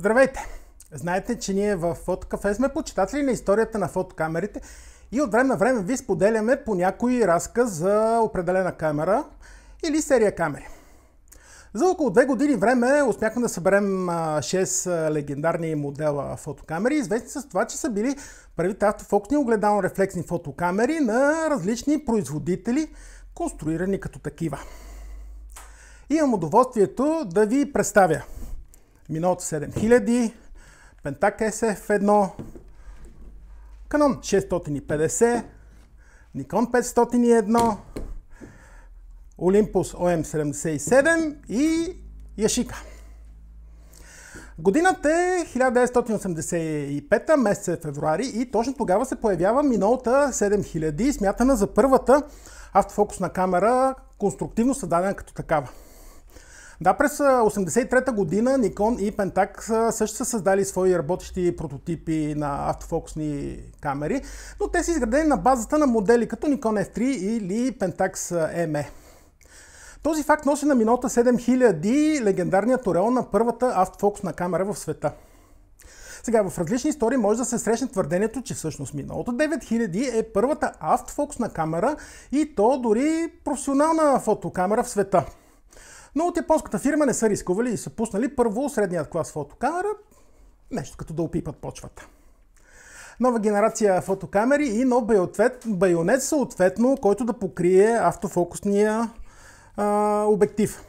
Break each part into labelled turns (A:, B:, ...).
A: Здравейте! Знаете, че ние в Фотокафе сме почитатели на историята на фотокамерите и от време на време ви споделяме по някой разказ за определена камера или серия камери. За около две години време успяхме да съберем 6 легендарни модела фотокамери, известни с това, че са били първите автофокусни огледално-рефлексни фотокамери на различни производители, конструирани като такива. Имам удоволствието да ви представя Минот 7000, Пентак SF1, Canon 650, Nikon 501, Olympus OM77 и Yashica. Годината е 1985, месец е февруари и точно тогава се появява минолта 7000, смятана за първата автофокусна камера, конструктивно създадена като такава. Да, през 1983 година Nikon и Pentax също са създали свои работещи прототипи на автофокусни камери, но те са изградени на базата на модели като Nikon F3 или Pentax ME. Този факт носи на Минота 7000 легендарният турел на първата автофокусна камера в света. Сега, в различни истории може да се срещне твърдението, че всъщност миналото 9000 е първата автофокусна камера и то дори професионална фотокамера в света. Но от японската фирма не са рискували и са пуснали първо средният клас фотокамера, нещо като да опипат почвата. Нова генерация фотокамери и нов байонет, байонет съответно, който да покрие автофокусния а, обектив.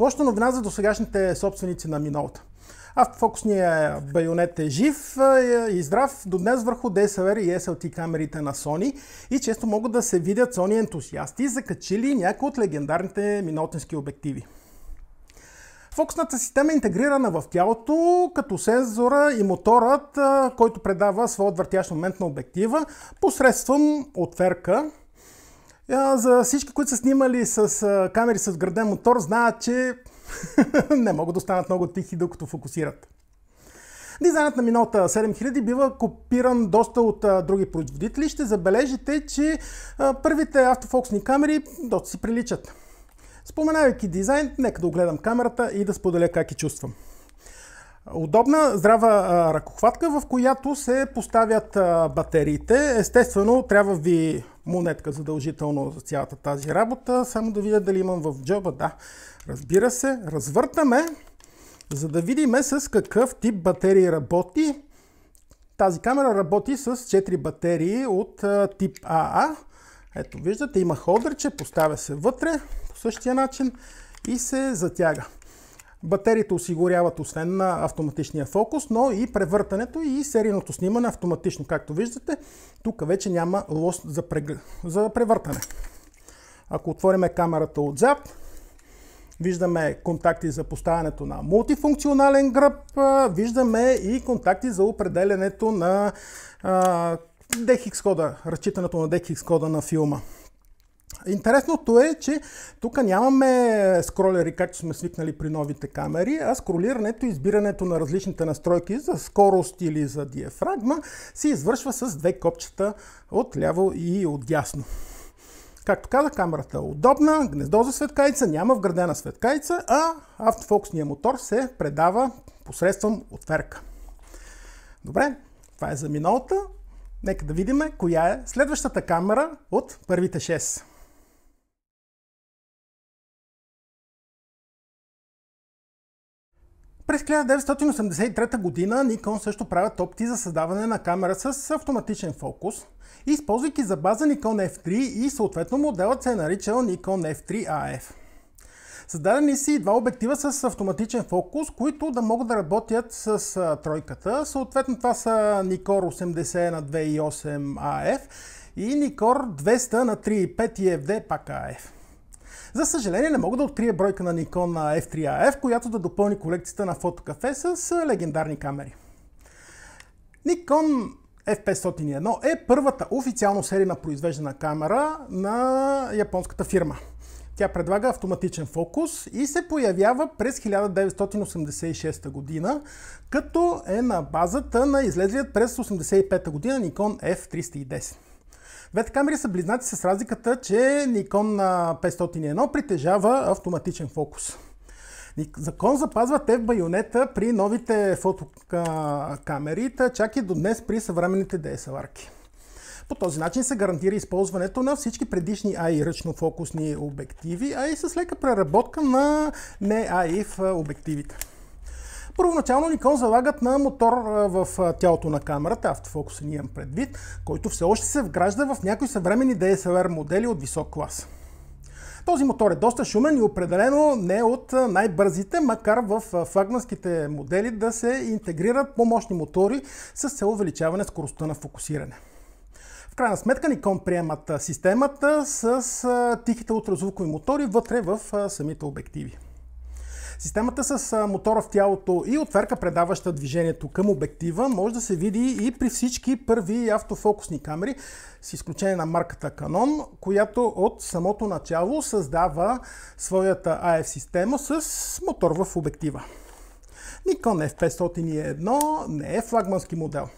A: Лоша новина за досегашните собственици на миналата. Автофокусният байонет е жив и здрав до днес върху DSLR и SLT камерите на Sony и често могат да се видят Sony ентусиасти, закачили някои от легендарните минотински обективи. Фокусната система е интегрирана в тялото, като сензора и моторът, който предава своят въртящ момент на обектива посредством отверка. За всички, които са снимали с камери с граден мотор, знаят, че не могат да останат много тихи, докато фокусират. Дизайнът на Минота 7000 бива копиран доста от а, други производители. Ще забележите, че а, първите автофокусни камери доста си приличат. Споменавайки дизайн, нека да огледам камерата и да споделя как я чувствам. Удобна, здрава а, ръкохватка, в която се поставят а, батериите. Естествено, трябва ви монетка задължително за цялата тази работа. Само да видя дали имам в джоба. Да, разбира се. Развъртаме, за да видим с какъв тип батерии работи. Тази камера работи с 4 батерии от а, тип АА. Ето виждате, има холдърче, поставя се вътре същия начин и се затяга. Батериите осигуряват освен на автоматичния фокус, но и превъртането и серийното снимане автоматично. Както виждате, тук вече няма лост за, за превъртане. Ако отвориме камерата отзад, виждаме контакти за поставянето на мултифункционален гръб, виждаме и контакти за определенето на DHX кода, разчитането на DHX кода на филма. Интересното е, че тук нямаме скролери, както сме свикнали при новите камери, а скролирането и избирането на различните настройки за скорост или за диафрагма се извършва с две копчета от ляво и от дясно. Както каза, камерата е удобна, гнездо за светкайца, няма вградена светкайца, а автофокусния мотор се предава посредством отверка. Добре, това е за миналата. Нека да видим коя е следващата камера от първите 6. През 1983 г. Nikon също правят опти за създаване на камера с автоматичен фокус, използвайки за база Nikon F3 и съответно моделът се е наричал Nikon F3AF. Създадени си два обектива с автоматичен фокус, които да могат да работят с а, тройката. Съответно това са Nikkor 80 на 2.8 AF и Nikkor 200 на 3.5 EFD пак AF. За съжаление не мога да открия бройка на Nikon F3AF, която да допълни колекцията на фотокафе с легендарни камери. Nikon F501 е първата официално серийна произвеждана камера на японската фирма. Тя предлага автоматичен фокус и се появява през 1986 година, като е на базата на излезлият през 1985 година Nikon F310. Двете камери са близнаци с разликата, че Nikon 501 притежава автоматичен фокус. Закон запазва те в байонета при новите фотокамери, чак и до днес при съвременните DSLR-ки. По този начин се гарантира използването на всички предишни AI ръчно фокусни обективи, а и с лека преработка на не AI в обективите. Първоначално Никон залагат на мотор в тялото на камерата, автофокус ни имам предвид, който все още се вгражда в някои съвременни DSLR модели от висок клас. Този мотор е доста шумен и определено не от най-бързите, макар в флагманските модели да се интегрират по-мощни мотори с цел увеличаване скоростта на фокусиране. В крайна сметка Nikon приемат системата с тихите ултразвукови мотори вътре в самите обективи. Системата с мотора в тялото и отверка, предаваща движението към обектива, може да се види и при всички първи автофокусни камери, с изключение на марката Canon, която от самото начало създава своята AF система с мотор в обектива. Nikon F501 не е флагмански модел.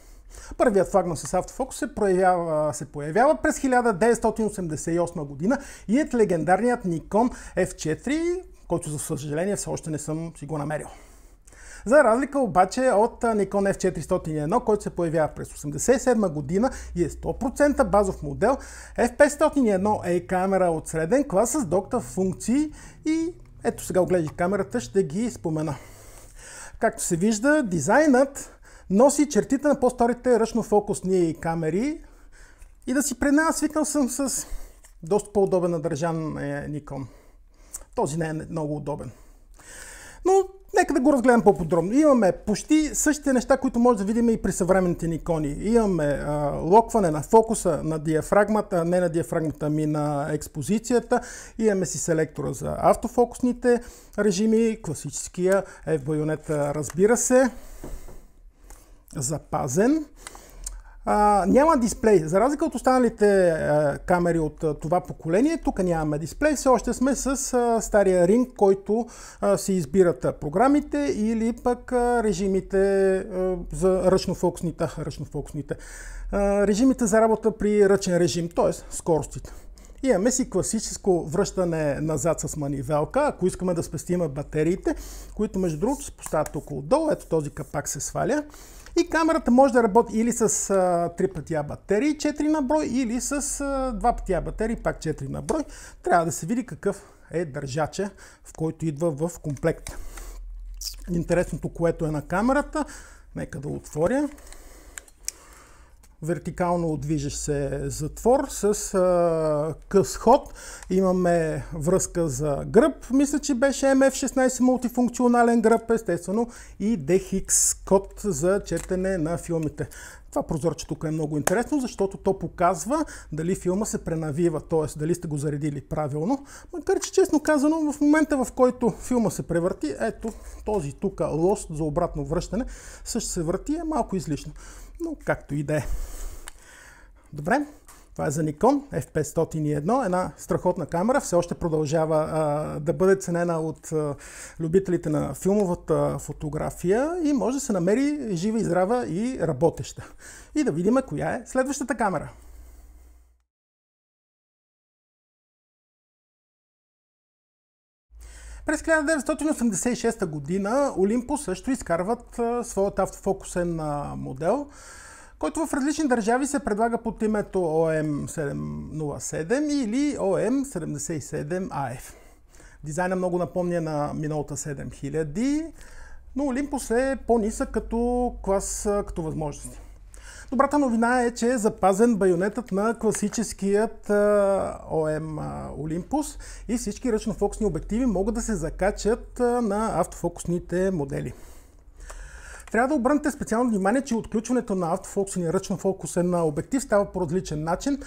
A: Първият флагман с автофокус се, проявява, се появява през 1988 година и е легендарният Nikon F4, който за съжаление все още не съм си го намерил. За разлика обаче от Nikon F401, който се появява през 1987 година и е 100% базов модел, F501 е камера от среден клас с доктор функции и ето сега огледах камерата, ще ги спомена. Както се вижда, дизайнът носи чертите на по-старите ръчно-фокусни камери и да си при нас свикнал съм с доста по-удобен надържан е, Nikon. Този не е много удобен. Но нека да го разгледам по-подробно. Имаме почти същите неща, които може да видим и при съвременните ни кони. Имаме а, локване на фокуса на диафрагмата, не на диафрагмата, ами на експозицията. Имаме си селектора за автофокусните режими, класическия f байонет разбира се, запазен. А, няма дисплей. За разлика от останалите а, е, камери от а, е, това поколение, тук нямаме дисплей. Все още сме с а, е, стария ринг, който а, се избират а, програмите или пък а, режимите а, за ръчнофокусните. А, ръчнофокусните. А, режимите за работа при ръчен режим, т.е. скоростите. Имаме си класическо връщане назад с манивелка, ако искаме да спестиме батериите, които между другото се поставят около долу. Ето този капак се сваля. И камерата може да работи или с 3 А батерии, 4 на брой, или с 2 А батерии, пак 4 на брой. Трябва да се види какъв е държача, в който идва в комплект. Интересното, което е на камерата, нека да отворя вертикално движещ се затвор с а, къс ход. Имаме връзка за гръб. Мисля, че беше MF16 мултифункционален гръб, естествено, и DHX код за четене на филмите. Това прозорче тук е много интересно, защото то показва дали филма се пренавива, т.е. дали сте го заредили правилно. Макар че честно казано, в момента в който филма се превърти, ето този тук лост за обратно връщане също се върти, е малко излишно. Но както и да е. Добре, това е за Nikon F501, една страхотна камера, все още продължава а, да бъде ценена от а, любителите на филмовата фотография и може да се намери жива и здрава и работеща. И да видим коя е следващата камера. През 1986 година Олимпо също изкарват а, своят автофокусен а, модел – който в различни държави се предлага под името OM707 или OM77AF. Дизайна много напомня на миналата 7000, но Olympus е по-нисък като клас, като възможности. Добрата новина е, че е запазен байонетът на класическият OM Olympus и всички ръчнофокусни обективи могат да се закачат на автофокусните модели. Трябва да обърнете специално внимание, че отключването на автофокус и ръчно фокусен обектив става по различен начин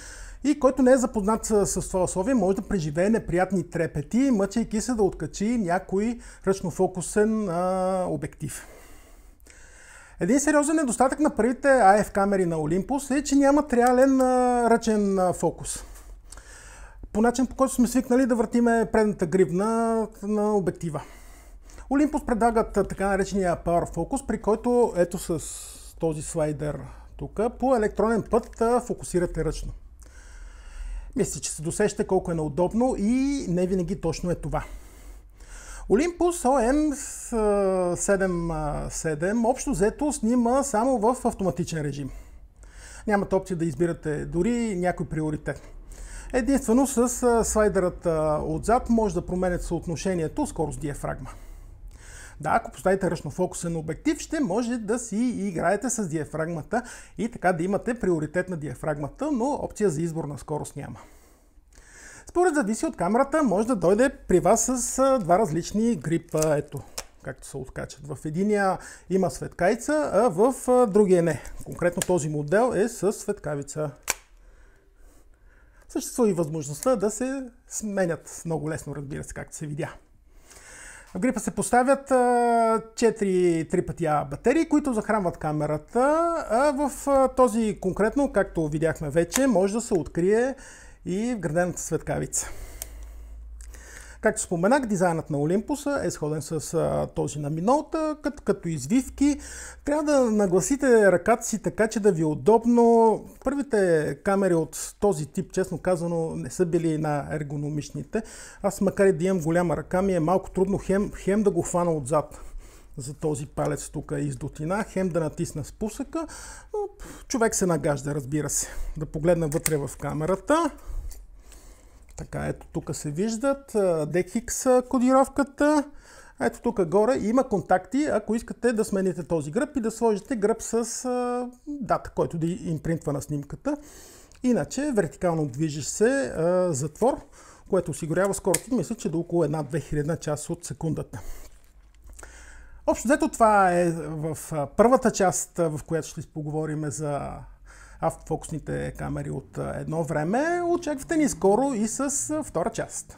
A: и който не е запознат с, с това условие, може да преживее неприятни трепети, мъчайки се да откачи някой ръчно фокусен а, обектив. Един сериозен недостатък на първите AF камери на Olympus е, че нямат реален а, ръчен а, фокус. По начин по който сме свикнали да въртиме предната гривна на обектива. Olympus предлагат така наречения Power Focus, при който ето с този слайдер тук по електронен път фокусирате ръчно. Мисля, че се досеща колко е неудобно и не винаги точно е това. Olympus OM 77 общо взето снима само в автоматичен режим. Нямате опция да избирате дори някой приоритет. Единствено с слайдерът отзад може да променят съотношението скорост диафрагма. Да, ако поставите ръчно фокуса на обектив, ще може да си играете с диафрагмата и така да имате приоритет на диафрагмата, но опция за избор на скорост няма. Според зависи от камерата, може да дойде при вас с два различни грипа. Ето, както се откачат. В единия има светкайца, а в другия не. Конкретно този модел е с светкавица. Съществува и възможността да се сменят много лесно, разбира се, както се видя. В грипа се поставят 4-3 пъти А батерии, които захранват камерата. А в този конкретно, както видяхме вече, може да се открие и вградената светкавица. Както споменах, дизайнът на Олимпуса е сходен с а, този на Минолта, като, като извивки. Трябва да нагласите ръката си така, че да ви е удобно. Първите камери от този тип, честно казано, не са били на ергономичните. Аз макар и да имам голяма ръка, ми е малко трудно хем, хем да го хвана отзад за този палец тук е издотина, хем да натисна спусъка, но човек се нагажда, разбира се. Да погледна вътре в камерата. Така, ето тук се виждат DX кодировката. Ето тук горе има контакти, ако искате да смените този гръб и да сложите гръб с дата, който да им принтва на снимката. Иначе вертикално движиш се а, затвор, което осигурява скорост. мисля, че до около 1 2000 час от секундата. Общо дето това е в първата част, в която ще поговорим за автофокусните камери от едно време. Очаквате ни скоро и с втора част.